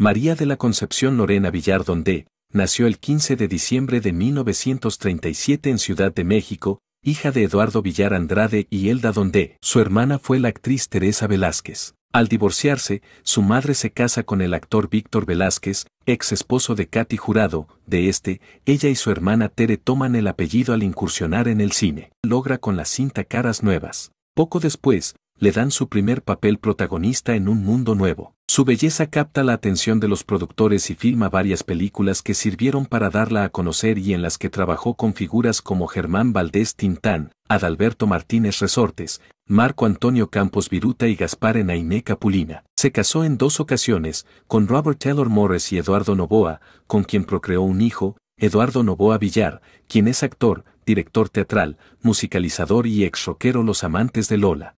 María de la Concepción Lorena Villar Dondé, nació el 15 de diciembre de 1937 en Ciudad de México, hija de Eduardo Villar Andrade y Elda Dondé. Su hermana fue la actriz Teresa Velázquez. Al divorciarse, su madre se casa con el actor Víctor Velázquez, ex esposo de Katy Jurado, de este, ella y su hermana Tere toman el apellido al incursionar en el cine. Logra con la cinta Caras Nuevas. Poco después, le dan su primer papel protagonista en Un Mundo Nuevo. Su belleza capta la atención de los productores y filma varias películas que sirvieron para darla a conocer y en las que trabajó con figuras como Germán Valdés Tintán, Adalberto Martínez Resortes, Marco Antonio Campos Viruta y Gaspar Enainé Capulina. Se casó en dos ocasiones, con Robert Taylor Morris y Eduardo Novoa, con quien procreó un hijo, Eduardo Novoa Villar, quien es actor, director teatral, musicalizador y ex Los Amantes de Lola.